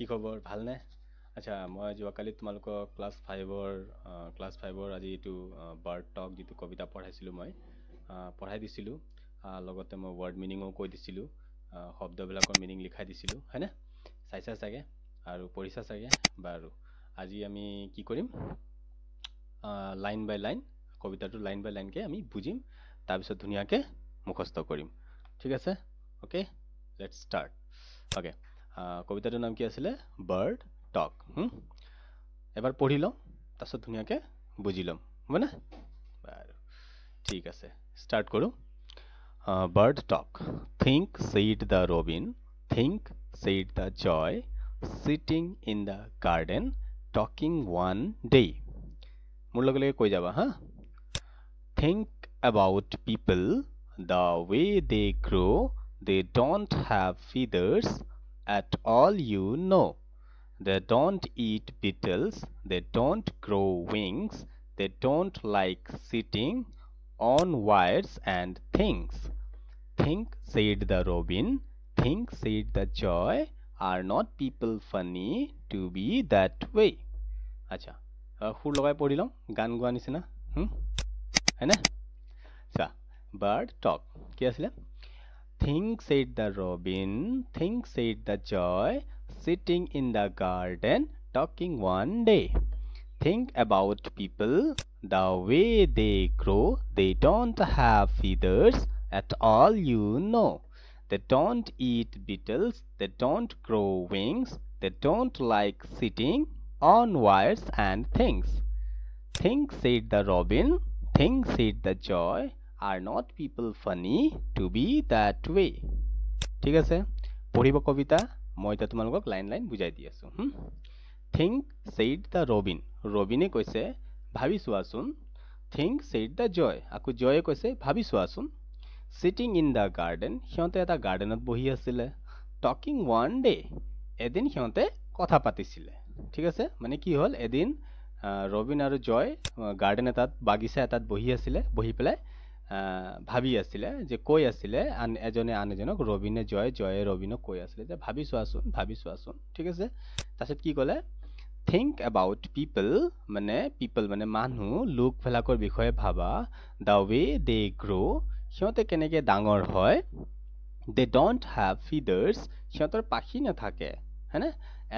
কি খবৰ ভালনে আচ্ছা মই যোৱাকালি তোমালোকক ক্লাছ ফাইভৰ ক্লাছ ফাইভৰ আজি এইটো বাৰ্ড টক যিটো কবিতা পঢ়াইছিলোঁ মই পঢ়াই দিছিলোঁ লগতে মই ৱৰ্ড মিনিঙো কৈ দিছিলোঁ শব্দবিলাকৰ মিনিং লিখাই দিছিলোঁ হয়নে চাইছা চাগে আৰু পঢ়িছা চাগে বাৰু আজি আমি কি কৰিম লাইন বাই লাইন কবিতাটো লাইন বাই লাইনকৈ আমি বুজিম তাৰপিছত ধুনীয়াকৈ মুখস্থ কৰিম ঠিক আছে অ'কে লেটছ ষ্টাৰ্ট অ'কে কবিতাটোৰ নাম কি আছিলে বাৰ্ড টক এবাৰ পঢ়ি লম তাৰপিছত ধুনীয়াকৈ বুজি ল'ম হ'বনে বাৰু ঠিক আছে ষ্টাৰ্ট কৰোঁ bird talk think said the robin think said the joy sitting in the garden talking one day মোৰ লগে লগে কৈ যাবা হা think about people the way they grow' they don't have feathers at all you know. They don't eat beetles, they don't grow wings, they don't like sitting on wires and things. Think, said the robin, think, said the joy, are not people funny to be that way. আচ্ছা সুৰ লগাই পঢ়ি gan গান গোৱা নিচিনা হয়নে চা bird talk Think, said the robin, think, said the joy, sitting in the garden, talking one day. Think about people, the way they grow, they don't have feathers at all, you know. They don't eat beetles, they don't grow wings, they don't like sitting on wires and things. Think, said the robin, think, said the joy, are not people funny to be that way ঠিক আছে পঢ়িব কবিতা মই এতিয়া তোমালোকক line line বুজাই দি আছোঁ think said the robin ৰবিনে কৈছে ভাবি চোৱাচোন থিংক চেইড দ্য জয় আকৌ জয়ে কৈছে ভাবি চোৱাচোন চিটিং ইন দ্য গাৰ্ডেন সিহঁতে এটা গাৰ্ডেনত বহি আছিলে টকিং ওৱান ডে এদিন সিহঁতে কথা পাতিছিলে ঠিক আছে মানে কি হ'ল এদিন ৰবিন আৰু জয় গাৰ্ডেন এটাত বাগিচা এটাত বহি আছিলে বহি পেলাই ভাবি আছিলে যে কৈ আছিলে আন এজনে আন এজনক ৰবিনে জয় জয়ে ৰবিনক কৈ আছিলে যে ভাবি চোৱাচোন ভাবি চোৱাচোন ঠিক আছে তাৰপিছত কি ক'লে থিংক এবাউট পিপল মানে পিপল মানে মানুহ লোকবিলাকৰ বিষয়ে ভাবা দ্য ৱে দে গ্ৰ' সিহঁতে কেনেকৈ ডাঙৰ হয় দে ডণ্ট হেভ ফিডাৰ্ছ সিহঁতৰ পাখি নাথাকে হয়নে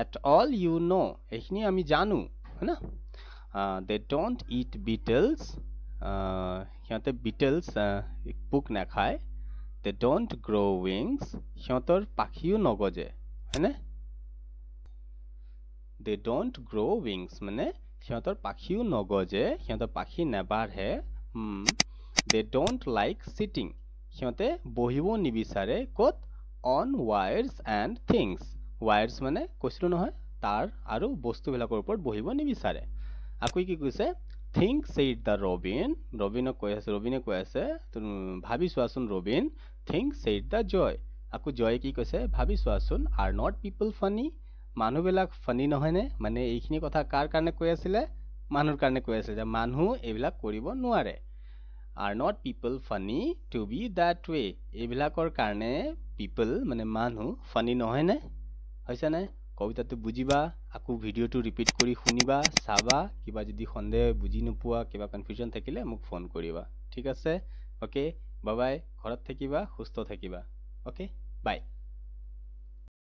এট অল ইউ ন' এইখিনি আমি জানো হয়নে দে ডণ্ট ইট বিটেলছ সিহঁতে বিটেলছ পোক নাখায় দে ডণ্ট গ্ৰ' উইংছ সিহঁতৰ পাখিও নগজে হয়নে দে ডণ্ট গ্ৰ' উইংছ মানে সিহঁতৰ পাখিও নগজে সিহঁতৰ পাখি নেবাঢ়ে দে ডণ্ট লাইক চিটিং সিহঁতে বহিব নিবিচাৰে ক'ত on wires and things wires মানে কৈছিলোঁ নহয় তাৰ আৰু বস্তুবিলাকৰ ওপৰত বহিব নিবিচাৰে আকৌ কি কৈছে থিংক ছেইড দ্য ৰবিন ৰবিনক কৈ আছে ৰবিনে কৈ আছে ভাবি চোৱাচোন robin think said the joy আকৌ জয়ে কি কৈছে ভাবি চোৱাচোন আৰ নট পিপল ফানী মানুহবিলাক ফানী নহয়নে মানে এইখিনি কথা কাৰ কাৰণে কৈ আছিলে মানুহৰ কাৰণে কৈ আছিলে যে মানুহ এইবিলাক কৰিব নোৱাৰে are not people funny to be that way এইবিলাকৰ কাৰণে পিপল মানে মানুহ ফানী নহয়নে হৈছেনে কবিতাটো বুজিবা আকৌ ভিডিঅ'টো ৰিপিট কৰি শুনিবা চাবা কিবা যদি সন্দেহ বুজি নোপোৱা কিবা কনফিউজন থাকিলে মোক ফোন কৰিবা ঠিক আছে অ'কে বাবাই ঘৰত থাকিবা সুস্থ থাকিবা অ'কে বাই